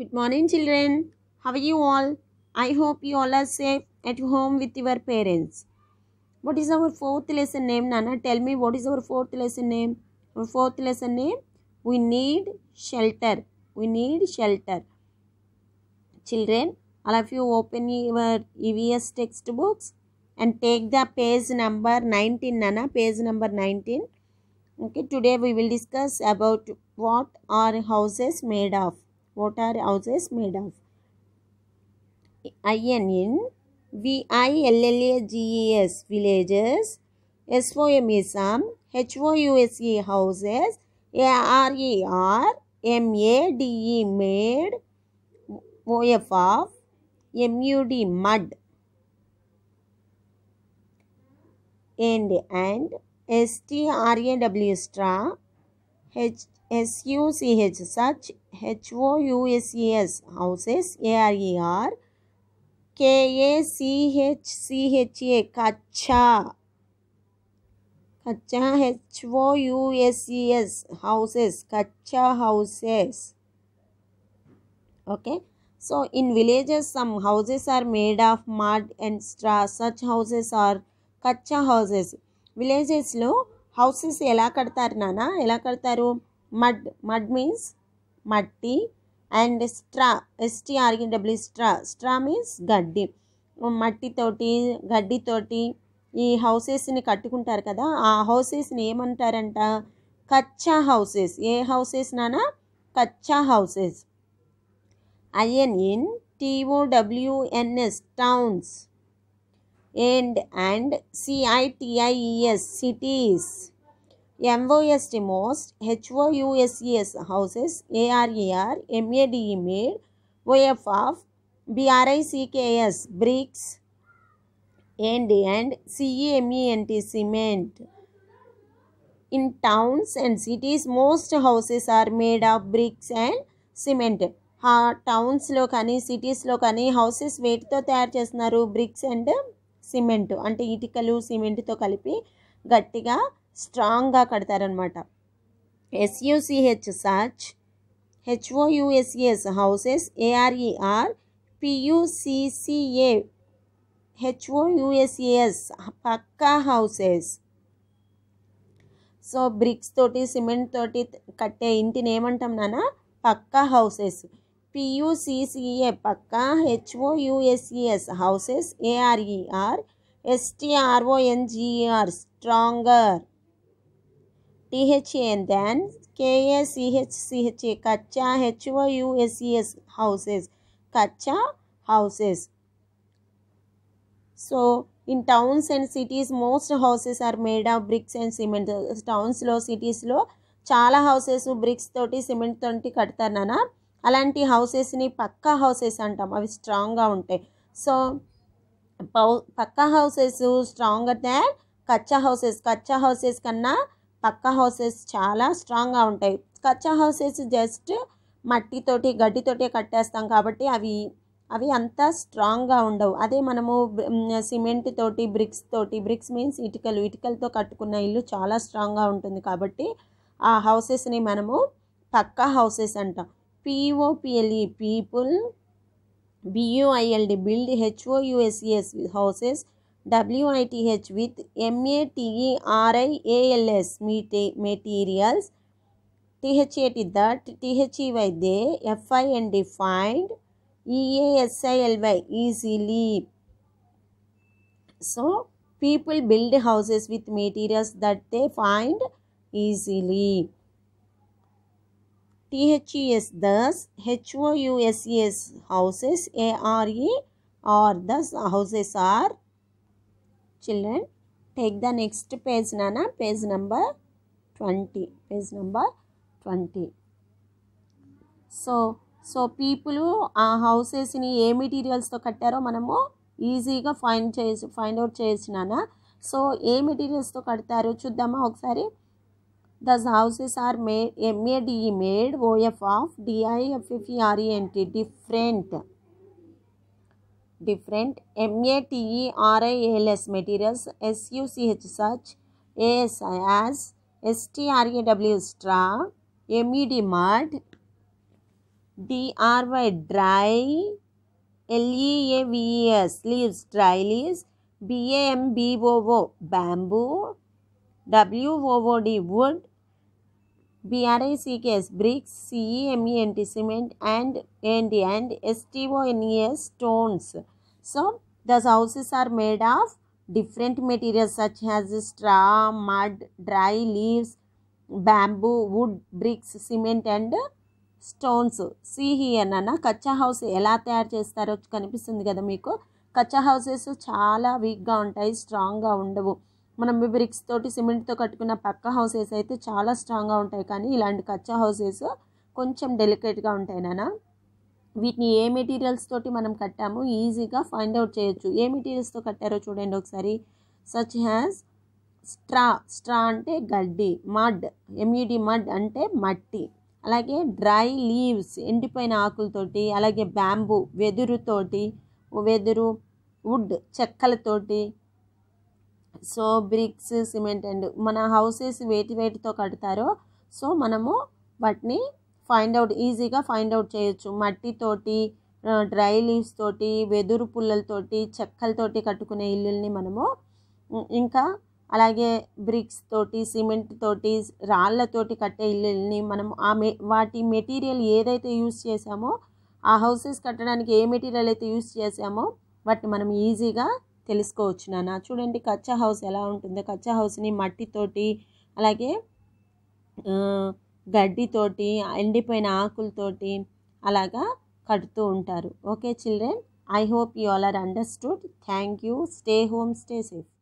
Good morning, children. How are you all? I hope you all are safe at home with your parents. What is our fourth lesson name, Nana? Tell me what is our fourth lesson name? Our fourth lesson name? We need shelter. We need shelter. Children, all of you open your EVS textbooks and take the page number 19, Nana. Page number 19. Okay, today we will discuss about what are houses made of. What are houses made of? IN in V-I-L-L-A-G-E-S villages. S-O-M is some. H-O-U-S-E houses. A-R-E-R. M-A-D-E made. O-F of. M-U-D mud. And and S-T-R-A-W straw. S U C H such H O U S E S houses A R E R K A C H C H A kachcha kachcha H O U S E S houses kachcha houses okay so in villages some houses are made of mud and straw such houses are kacha houses villages lo houses ఎలా కడతారు నానా ఎలా కడతారు mud mud means మట్టి and straw S T R E W straw straw means గడ్డి మట్టితోటి గడ్డితోటి ఈ హౌసెస్ని కట్టుకుంటారు కదా ఆ హౌసెస్ని ఏమంటారంట కచ్చా హౌసెస్ ఏ హౌసెస్ నానా kachcha houses I N N T O W N S towns and and C I T I E S cities M O S T most H O U S E S houses A R E R M A D E made O F of B R I C K S bricks and and CEMENT cement. In towns and cities, most houses are made of bricks and cement. టౌన్స్లో కానీ సిటీస్లో కానీ houses వేటితో తయారు చేస్తున్నారు bricks and cement అంటే ఇటుకలు సిమెంట్తో కలిపి గట్టిగా స్ట్రాంగ్గా కడతారనమాట ఎస్యూసిహెచ్ సాచ్ హెచ్ఓయుఎస్ఎస్ హౌసెస్ ఏఆర్ఈఆర్ పియుసిసిఏ హెచ్ఓయుఎస్ఏఎస్ పక్కా హౌసెస్ సో బ్రిక్స్ తోటి సిమెంట్ తోటి కట్టే ఇంటిని ఏమంటాం నాన్న పక్కా హౌసెస్ పియుసిసిఏ పక్కా హెచ్ఓయుఎస్ఈఎస్ హౌసెస్ ఏఆర్ఈఆర్ ఎస్టీఆర్ఓఎన్జిఈఆర్ స్ట్రాంగర్ టీహెచ్ఏఎన్ దాన్ కేఏసిహెచ్సిహెచ్ఏ కచ్చా హెచ్ఓయుఎస్ఈఎస్ హౌసెస్ కచ్చా houses so in towns and cities most houses are made of bricks and cement టౌన్స్లో సిటీస్లో చాలా హౌసెస్ బ్రిక్స్ తోటి సిమెంట్ తోటి కడతారు నాన్న అలాంటి హౌసెస్ని పక్కా హౌసెస్ అంటాం అవి స్ట్రాంగ్గా ఉంటాయి so pucca houses stronger than kachcha houses కచ్చా హౌసెస్ కన్నా పక్క హౌసెస్ చాలా స్ట్రాంగ్గా ఉంటాయి కచ్చా హౌసెస్ జస్ట్ మట్టితోటి గడ్డితోటి కట్టేస్తాం కాబట్టి అవి అవి అంత స్ట్రాంగ్గా ఉండవు అదే మనము సిమెంట్ తోటి బ్రిక్స్ తోటి బ్రిక్స్ మీన్స్ ఇటుకలు ఇటుకలతో కట్టుకున్న ఇల్లు చాలా స్ట్రాంగ్గా ఉంటుంది కాబట్టి ఆ హౌసెస్ని మనము పక్కా హౌసెస్ అంటాం P O P L E people B U I L D build H O U S E S houses WITH with MATERIALS materials, THAT that, THEY they, FIN defined, EASILY easily. So, people build houses with materials that they find easily. THES thus, HOUSES houses, ARE or thus houses are children take the next page nana page number twenty page number twenty so so people ఆ హౌసెస్ని ఏ మెటీరియల్స్తో కట్టారో మనము ఈజీగా find చేసి find out చేసినానా so ఏ మెటీరియల్స్తో కడతారు చూద్దామా ఒకసారి దస్ houses are made ఎంఏడిఈ made O F of డిఐఎఫ్ఎఫ్ఈఆర్ఈఎన్టీ different different m a a t e r i l s materials s u c h SUCH a such ASI as STRAW e d mud d r y DRY l e a v e s leaves dry leaves b b a m o o BAMBOO w o o d WOOD B R I C K S bricks C E M E N T cement and ఏంటి and S T O N E S stones so the houses are made of different materials such has straw mud dry leaves bamboo wood bricks cement and stones see అన్న kachcha house ఎలా తయారు చేస్తారో కనిపిస్తుంది కదా మీకు కచ్చా houses చాలా వీక్గా ఉంటాయి స్ట్రాంగ్గా ఉండవు మనం బ్రిక్స్ తోటి సిమెంట్తో కట్టుకున్న పక్క హౌసెస్ అయితే చాలా స్ట్రాంగ్గా ఉంటాయి కానీ ఇలాంటి కచ్చా హౌసెస్ కొంచెం డెలికేట్గా ఉంటాయి నాన్న వీటిని ఏ మెటీరియల్స్ తోటి మనం కట్టాము ఈజీగా ఫైండ్ అవుట్ చేయొచ్చు ఏ మెటీరియల్స్తో కట్టారో చూడండి ఒకసారి సచ్ హ్యాస్ స్ట్రా స్ట్రా అంటే గడ్డి మడ్ ఎంయుడి మడ్ అంటే మట్టి అలాగే డ్రై లీవ్స్ ఎండిపోయిన ఆకులతోటి అలాగే బ్యాంబూ వెదురుతోటి వెదురు వుడ్ చెక్కలతోటి సో బ్రిక్స్ సిమెంట్ అండ్ మన హౌసెస్ వేటి వేటితో కడతారో సో మనము వాటిని ఫైండ్ అవుట్ ఈజీగా ఫైండ్ అవుట్ చేయొచ్చు మట్టితోటి డ్రై లీవ్స్ తోటి వెదురు పుల్లలతోటి చెక్కలతోటి కట్టుకునే ఇల్లుల్ని మనము ఇంకా అలాగే బ్రిక్స్ తోటి సిమెంట్ తోటి రాళ్ళతోటి కట్టే ఇల్లుల్ని మనం ఆ వాటి మెటీరియల్ ఏదైతే యూస్ చేసామో ఆ హౌసెస్ కట్టడానికి ఏ మెటీరియల్ అయితే యూస్ చేసామో వాటిని మనం ఈజీగా తెలుసుకోవచ్చు నాన్న చూడండి కచ్చా హౌస్ ఎలా ఉంటుందో కచ్చా హౌస్ని మట్టితోటి అలాగే గడ్డితోటి ఎండిపోయిన ఆకులతోటి అలాగా కడుతూ ఉంటారు okay children I hope you all are understood thank you stay home stay safe